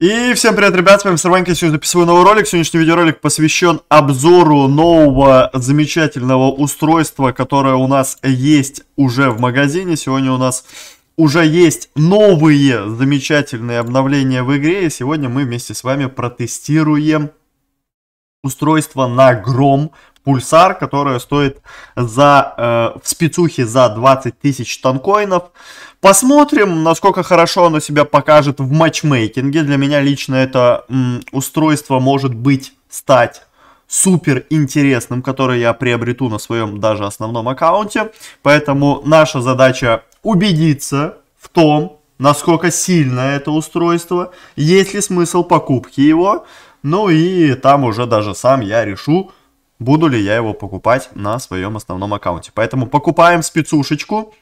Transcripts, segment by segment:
И всем привет, ребят, с вами Сарванька, сегодня записываю новый ролик. Сегодняшний видеоролик посвящен обзору нового замечательного устройства, которое у нас есть уже в магазине. Сегодня у нас уже есть новые замечательные обновления в игре, и сегодня мы вместе с вами протестируем устройство на Гром Пульсар, которое стоит за, э, в спецухе за 20 тысяч танкоинов. Посмотрим, насколько хорошо оно себя покажет в матчмейкинге. Для меня лично это м, устройство может быть, стать супер интересным, который я приобрету на своем даже основном аккаунте. Поэтому наша задача убедиться в том, насколько сильно это устройство, есть ли смысл покупки его. Ну и там уже даже сам я решу, буду ли я его покупать на своем основном аккаунте. Поэтому покупаем спецушечку.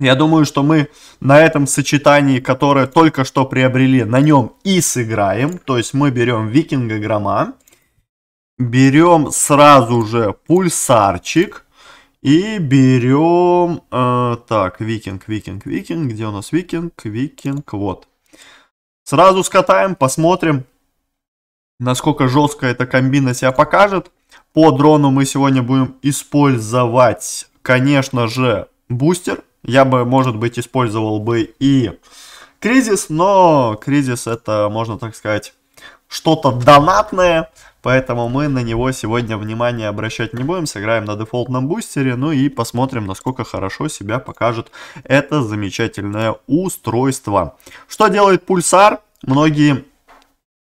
Я думаю, что мы на этом сочетании, которое только что приобрели, на нем и сыграем. То есть мы берем Викинга Грома, берем сразу же Пульсарчик и берем... Э, так, Викинг, Викинг, Викинг. Где у нас Викинг? Викинг, вот. Сразу скатаем, посмотрим, насколько жестко эта комбина себя покажет. По дрону мы сегодня будем использовать, конечно же, бустер. Я бы, может быть, использовал бы и кризис, но кризис это, можно так сказать, что-то донатное, поэтому мы на него сегодня внимание обращать не будем, сыграем на дефолтном бустере, ну и посмотрим, насколько хорошо себя покажет это замечательное устройство. Что делает пульсар? Многие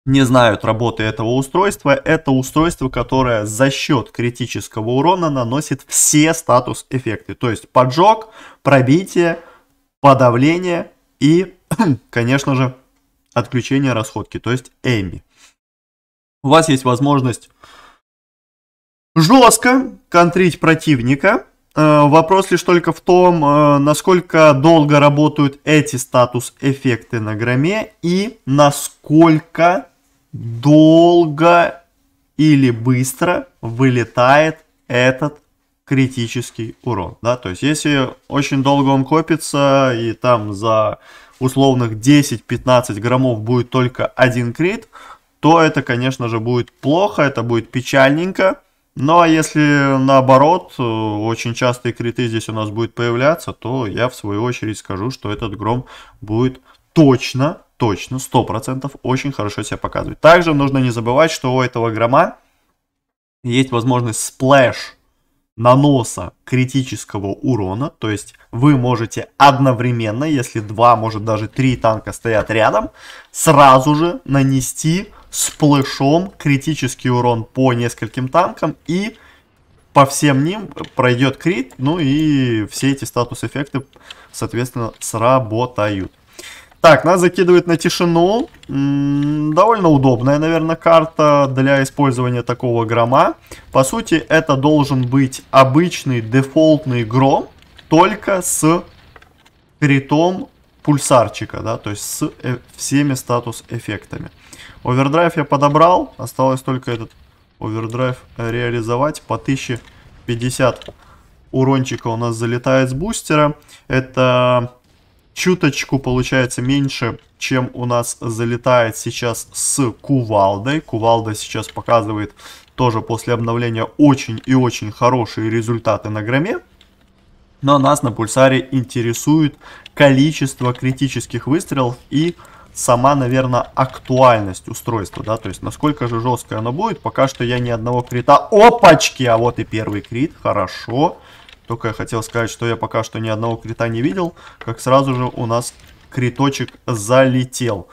не знают работы этого устройства, это устройство, которое за счет критического урона наносит все статус-эффекты. То есть поджог, пробитие, подавление и, конечно же, отключение расходки, то есть Эми. У вас есть возможность жестко контрить противника. Э, вопрос лишь только в том, э, насколько долго работают эти статус-эффекты на громе и насколько долго или быстро вылетает этот критический урон. Да? То есть если очень долго он копится и там за условных 10-15 граммов будет только один крит, то это, конечно же, будет плохо, это будет печальненько. Ну а если наоборот, э, очень частые криты здесь у нас будет появляться, то я в свою очередь скажу, что этот гром будет точно точно, 100% очень хорошо себя показывает. Также нужно не забывать, что у этого грома есть возможность сплэш наноса критического урона, то есть вы можете одновременно, если два, может даже три танка стоят рядом, сразу же нанести сплэшом критический урон по нескольким танкам и по всем ним пройдет крит, ну и все эти статус-эффекты, соответственно, сработают. Так, нас закидывает на тишину. М -м, довольно удобная, наверное, карта для использования такого грома. По сути, это должен быть обычный дефолтный гром, только с критом пульсарчика, да, то есть с э всеми статус-эффектами. Овердрайв я подобрал, осталось только этот овердрайв реализовать по 1050 урончика у нас залетает с бустера. Это чуточку получается меньше, чем у нас залетает сейчас с кувалдой. Кувалда сейчас показывает тоже после обновления очень и очень хорошие результаты на грамме. Но нас на пульсаре интересует количество критических выстрелов и сама, наверное, актуальность устройства, да, то есть насколько же жесткое оно будет, пока что я ни одного крита, опачки, а вот и первый крит, хорошо, хорошо только я хотел сказать, что я пока что ни одного крита не видел, как сразу же у нас криточек залетел.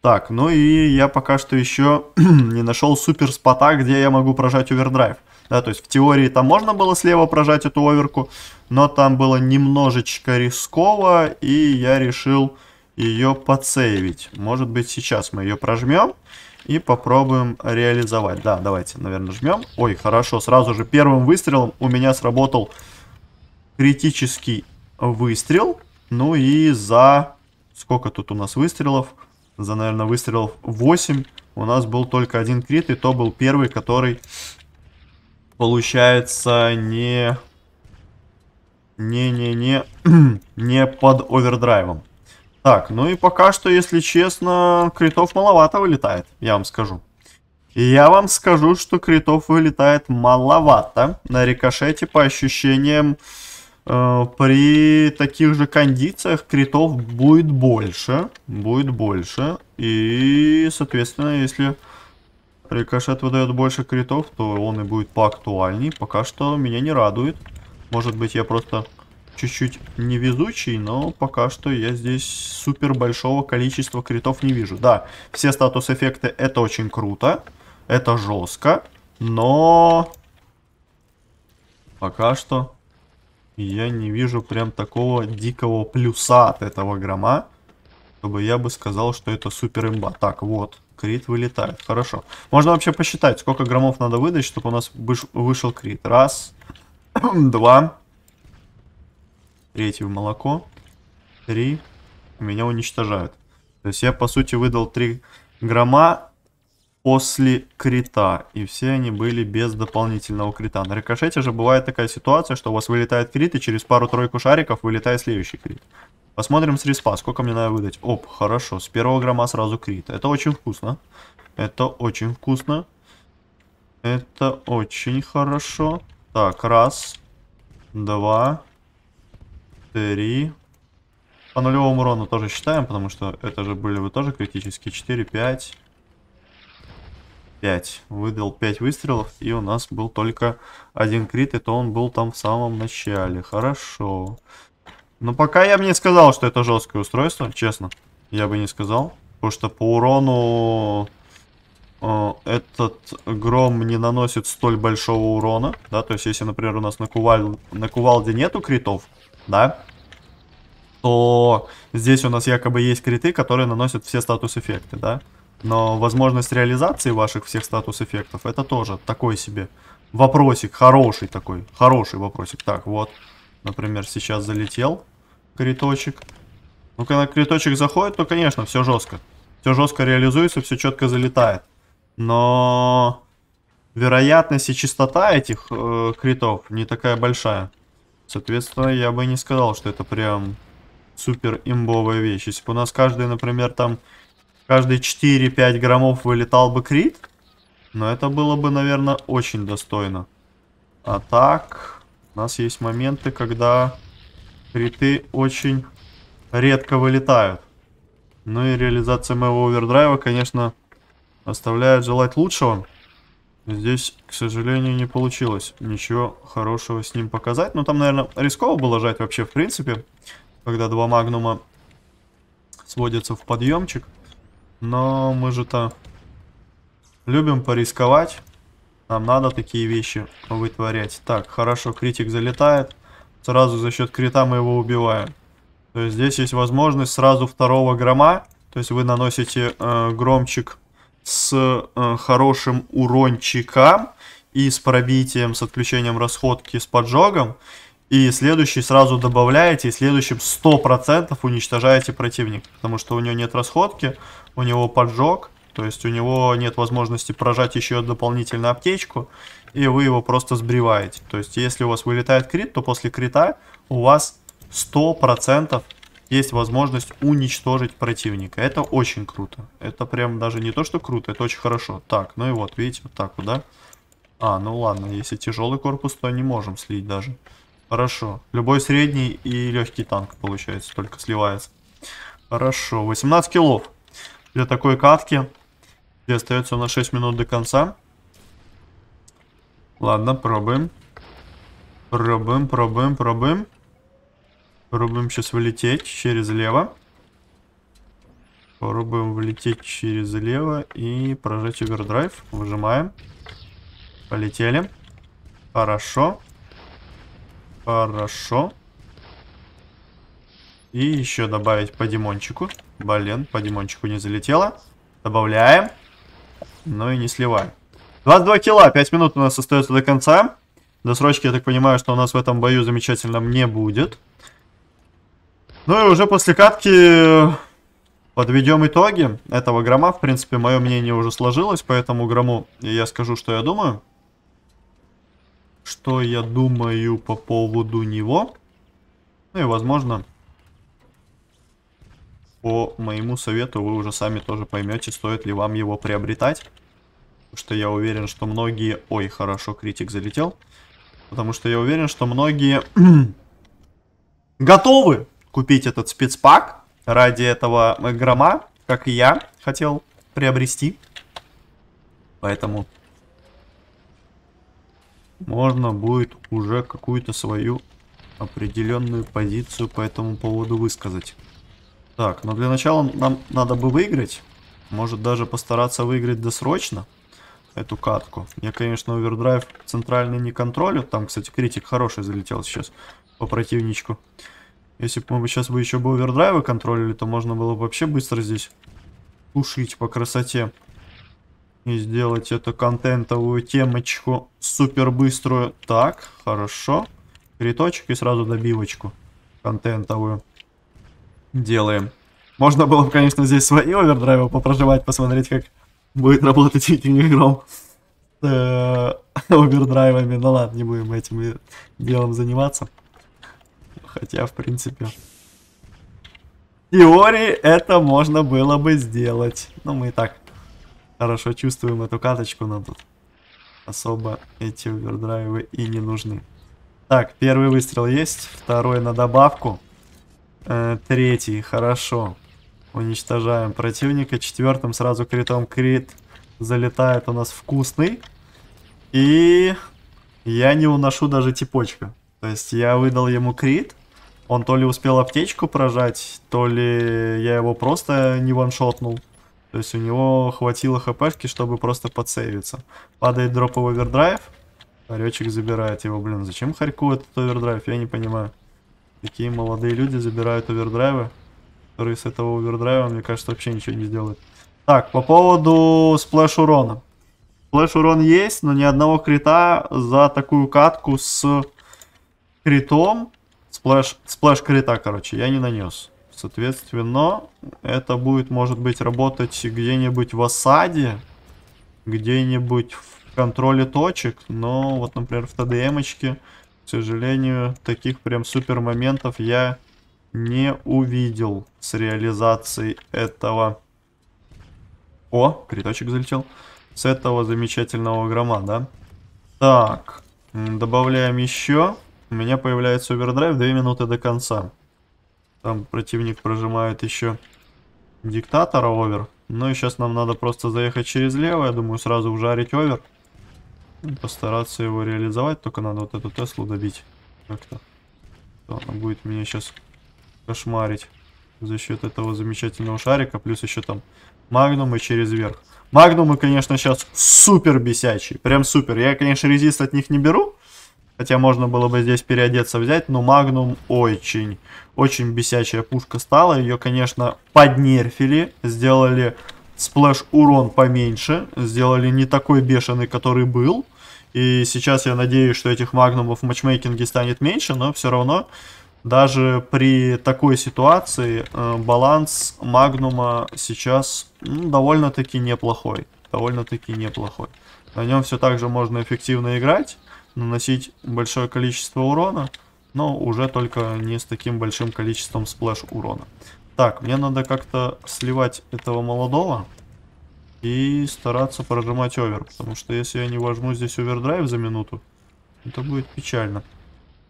Так, ну и я пока что еще не нашел супер спота, где я могу прожать овердрайв. Да, то есть в теории там можно было слева прожать эту оверку, но там было немножечко рисково, и я решил ее подсейвить. Может быть сейчас мы ее прожмем и попробуем реализовать. Да, давайте, наверное, жмем. Ой, хорошо, сразу же первым выстрелом у меня сработал критический выстрел. Ну и за... Сколько тут у нас выстрелов? За, наверное, выстрелов 8. У нас был только один крит, и то был первый, который, получается, не... Не-не-не, не под овердрайвом. Так, ну и пока что, если честно, критов маловато вылетает, я вам скажу. Я вам скажу, что критов вылетает маловато. На рикошете, по ощущениям, Э, при таких же кондициях критов будет больше. Будет больше. И, соответственно, если рикошет выдает больше критов, то он и будет поактуальней. Пока что меня не радует. Может быть, я просто чуть-чуть невезучий, но пока что я здесь супер большого количества критов не вижу. Да, все статус-эффекты это очень круто. Это жестко. Но... Пока что я не вижу прям такого дикого плюса от этого грома, чтобы я бы сказал, что это супер имба. Так, вот, крит вылетает, хорошо. Можно вообще посчитать, сколько громов надо выдать, чтобы у нас вышел крит. Раз, два, третий в молоко, три, меня уничтожают. То есть я, по сути, выдал три грома после крита. И все они были без дополнительного крита. На рикошете же бывает такая ситуация, что у вас вылетает крит, и через пару-тройку шариков вылетает следующий крит. Посмотрим с респа, сколько мне надо выдать. Оп, хорошо, с первого грамма сразу крит. Это очень вкусно. Это очень вкусно. Это очень хорошо. Так, раз, два, три. По нулевому урону тоже считаем, потому что это же были вы тоже критические. 4, 5, 5. Выдал 5 выстрелов, и у нас был только один крит, и то он был там в самом начале. Хорошо. Но пока я бы не сказал, что это жесткое устройство, честно. Я бы не сказал. Потому что по урону э, этот гром не наносит столь большого урона. Да, то есть если, например, у нас на, куваль... на кувалде нету критов, да, то здесь у нас якобы есть криты, которые наносят все статус-эффекты, да. Но возможность реализации ваших всех статус-эффектов, это тоже такой себе вопросик, хороший такой, хороший вопросик. Так, вот, например, сейчас залетел криточек. Ну, когда криточек заходит, то, конечно, все жестко. Все жестко реализуется, все четко залетает. Но вероятность и частота этих э, критов не такая большая. Соответственно, я бы не сказал, что это прям супер имбовая вещь. Если бы у нас каждый, например, там каждые 4-5 граммов вылетал бы крит. Но это было бы, наверное, очень достойно. А так, у нас есть моменты, когда криты очень редко вылетают. Ну и реализация моего овердрайва, конечно, оставляет желать лучшего. Здесь, к сожалению, не получилось ничего хорошего с ним показать. Но ну, там, наверное, рисково было жать вообще в принципе, когда два магнума сводятся в подъемчик. Но мы же-то любим порисковать. Нам надо такие вещи вытворять. Так, хорошо, критик залетает. Сразу за счет крита мы его убиваем. То есть здесь есть возможность сразу второго грома. То есть вы наносите э, громчик с э, хорошим урончиком и с пробитием, с отключением расходки, с поджогом. И следующий сразу добавляете, и следующим 100% уничтожаете противника. Потому что у него нет расходки, у него поджог, то есть у него нет возможности прожать еще дополнительно аптечку, и вы его просто сбриваете. То есть если у вас вылетает крит, то после крита у вас 100% есть возможность уничтожить противника. Это очень круто. Это прям даже не то, что круто, это очень хорошо. Так, ну и вот, видите, вот так вот, да? А, ну ладно, если тяжелый корпус, то не можем слить даже. Хорошо. Любой средний и легкий танк, получается, только сливается. Хорошо. 18 килов. Для такой катки, где остается у нас 6 минут до конца. Ладно, пробуем. Пробуем, пробуем, пробуем. Пробуем сейчас вылететь через лево. Пробуем влететь через лево и прожать овердрайв. Выжимаем. Полетели. Хорошо. Хорошо. И еще добавить по Димончику. Блин, по Димончику не залетело. Добавляем. Ну и не сливаем. 22 кило. 5 минут у нас остается до конца. Досрочки, я так понимаю, что у нас в этом бою замечательном не будет. Ну и уже после катки подведем итоги этого грома. В принципе, мое мнение уже сложилось, поэтому грому я скажу, что я думаю что я думаю по поводу него. Ну и, возможно, по моему совету вы уже сами тоже поймете, стоит ли вам его приобретать. Потому что я уверен, что многие... Ой, хорошо, критик залетел. Потому что я уверен, что многие готовы купить этот спецпак ради этого грома, как и я хотел приобрести. Поэтому можно будет уже какую-то свою определенную позицию по этому поводу высказать. Так, но для начала нам надо бы выиграть. Может даже постараться выиграть досрочно эту катку. Я, конечно, овердрайв центральный не контролю. Там, кстати, критик хороший залетел сейчас по противничку. Если бы мы сейчас бы еще бы овердрайвы контролили, то можно было бы вообще быстро здесь ушить по красоте и сделать эту контентовую темочку супер быструю. Так, хорошо. Криточек и сразу добивочку контентовую делаем. Можно было бы, конечно, здесь свои овердрайвы попроживать, посмотреть, как будет работать видеоигром с э, овердрайвами. Ну ладно, не будем этим делом заниматься. Хотя, в принципе... В теории это можно было бы сделать. Но ну, мы и так Хорошо чувствуем эту каточку, но тут особо эти овердрайвы и не нужны. Так, первый выстрел есть, второй на добавку, э, третий, хорошо, уничтожаем противника, четвертым сразу критом крит залетает у нас вкусный, и я не уношу даже типочка, то есть я выдал ему крит, он то ли успел аптечку прожать, то ли я его просто не ваншотнул. То есть у него хватило хпшки, чтобы просто подсейвиться. Падает дроповый овердрайв. Хоречек забирает его. Блин, зачем Харьку этот овердрайв? Я не понимаю. Такие молодые люди забирают овердрайвы. Которые с этого овердрайва, мне кажется, вообще ничего не сделают. Так, по поводу сплэш урона. Сплэш урон есть, но ни одного крита за такую катку с критом. Сплэш, сплэш крита, короче, я не нанес. Соответственно, это будет, может быть, работать где-нибудь в осаде, где-нибудь в контроле точек. Но вот, например, в ТДМочке, к сожалению, таких прям супер моментов я не увидел с реализацией этого. О, криточек залетел. С этого замечательного грома, да? Так, добавляем еще. У меня появляется овердрайв 2 минуты до конца. Там противник прожимает еще диктатора овер. Ну и сейчас нам надо просто заехать через лево, я думаю, сразу ужарить овер. И постараться его реализовать, только надо вот эту Теслу добить как-то. Она будет меня сейчас кошмарить за счет этого замечательного шарика, плюс еще там магнумы через верх. Магнумы, конечно, сейчас супер бесячие, прям супер. Я, конечно, резист от них не беру, Хотя можно было бы здесь переодеться взять, но Магнум очень, очень бесячая пушка стала. Ее, конечно, поднерфили, сделали сплэш урон поменьше, сделали не такой бешеный, который был. И сейчас я надеюсь, что этих магнумов в матчмейкинге станет меньше, но все равно даже при такой ситуации э, баланс магнума сейчас ну, довольно-таки неплохой. Довольно-таки неплохой. На нем все так же можно эффективно играть наносить большое количество урона, но уже только не с таким большим количеством сплэш урона. Так, мне надо как-то сливать этого молодого и стараться прожимать овер, потому что если я не возьму здесь овердрайв за минуту, это будет печально.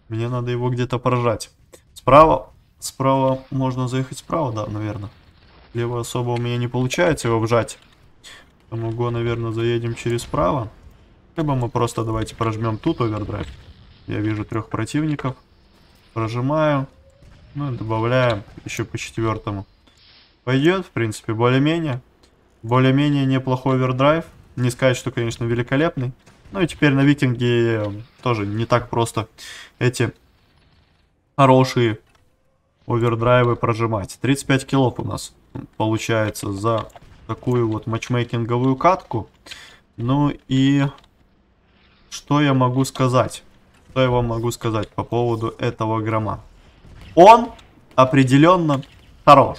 Мне надо его где-то прожать. Справа, справа можно заехать справа, да, наверное. Лево особо у меня не получается его вжать. Могу, наверное, заедем через право. Либо мы просто давайте прожмем тут овердрайв. Я вижу трех противников. Прожимаю. Ну и добавляем еще по четвертому. Пойдет, в принципе, более-менее. Более-менее неплохой овердрайв. Не сказать, что, конечно, великолепный. Ну и теперь на викинге эм, тоже не так просто эти хорошие овердрайвы прожимать. 35 килов у нас получается за такую вот матчмейкинговую катку. Ну и что я могу сказать? Что я вам могу сказать по поводу этого грома? Он определенно хорош.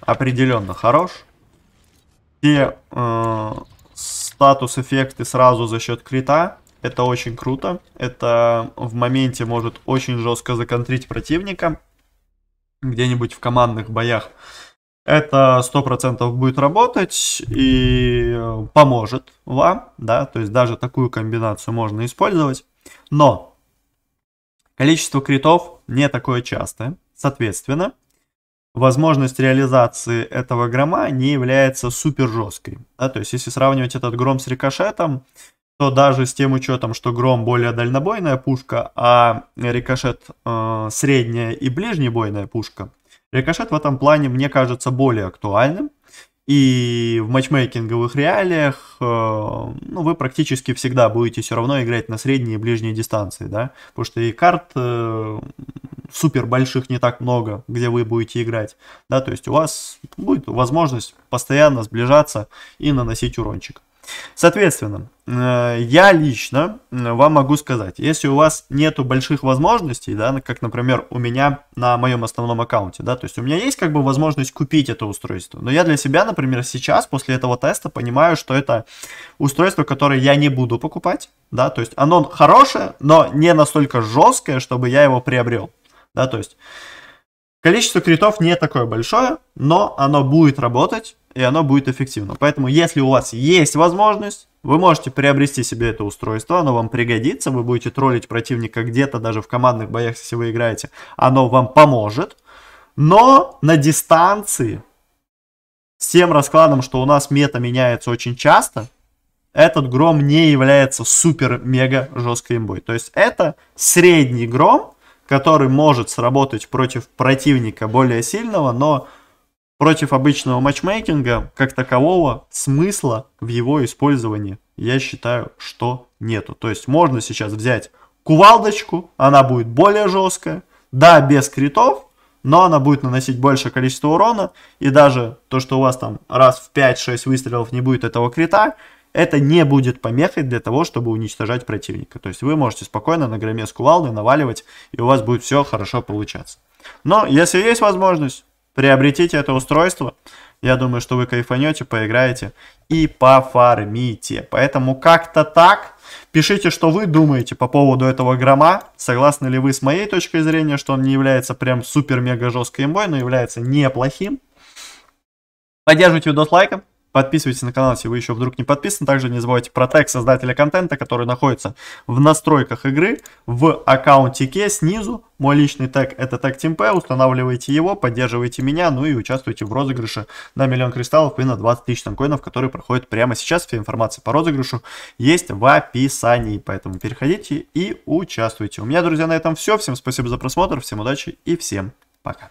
Определенно хорош. Все э, статус-эффекты сразу за счет крита. Это очень круто. Это в моменте может очень жестко законтрить противника. Где-нибудь в командных боях это сто процентов будет работать и э, поможет вам, да, то есть даже такую комбинацию можно использовать. Но количество критов не такое частое, соответственно, возможность реализации этого грома не является супер жесткой. Да? То есть, если сравнивать этот гром с рикошетом, то даже с тем учетом, что гром более дальнобойная пушка, а рикошет э, средняя и ближнебойная пушка, Рикошет в этом плане, мне кажется, более актуальным. И в матчмейкинговых реалиях э, ну, вы практически всегда будете все равно играть на средней и ближней дистанции, да, потому что и карт э, супер больших не так много, где вы будете играть, да, то есть у вас будет возможность постоянно сближаться и наносить урончик. Соответственно, э, я лично вам могу сказать, если у вас нету больших возможностей, да, как, например, у меня на моем основном аккаунте, да, то есть у меня есть как бы возможность купить это устройство, но я для себя, например, сейчас после этого теста понимаю, что это устройство, которое я не буду покупать, да, то есть оно хорошее, но не настолько жесткое, чтобы я его приобрел, да, то есть количество критов не такое большое, но оно будет работать, и оно будет эффективно. Поэтому, если у вас есть возможность, вы можете приобрести себе это устройство, оно вам пригодится, вы будете троллить противника где-то, даже в командных боях, если вы играете, оно вам поможет. Но на дистанции, с тем раскладом, что у нас мета меняется очень часто, этот гром не является супер-мега жесткой имбой. То есть это средний гром, который может сработать против противника более сильного, но Против обычного матчмейкинга, как такового, смысла в его использовании, я считаю, что нету. То есть можно сейчас взять кувалдочку, она будет более жесткая, да, без критов, но она будет наносить большее количество урона, и даже то, что у вас там раз в 5-6 выстрелов не будет этого крита, это не будет помехой для того, чтобы уничтожать противника. То есть вы можете спокойно на громе с кувалдой наваливать, и у вас будет все хорошо получаться. Но если есть возможность, Приобретите это устройство. Я думаю, что вы кайфанете, поиграете и пофармите. Поэтому как-то так. Пишите, что вы думаете по поводу этого грома. Согласны ли вы с моей точкой зрения, что он не является прям супер-мега жестким имбой, но является неплохим. Поддерживайте видос лайком. Подписывайтесь на канал, если вы еще вдруг не подписаны. Также не забывайте про тег создателя контента, который находится в настройках игры, в аккаунтике снизу. Мой личный тег это тег TeamP. Устанавливайте его, поддерживайте меня, ну и участвуйте в розыгрыше на миллион кристаллов и на 20 тысяч танкоинов, который проходит прямо сейчас. Вся информация по розыгрышу есть в описании, поэтому переходите и участвуйте. У меня, друзья, на этом все. Всем спасибо за просмотр, всем удачи и всем пока.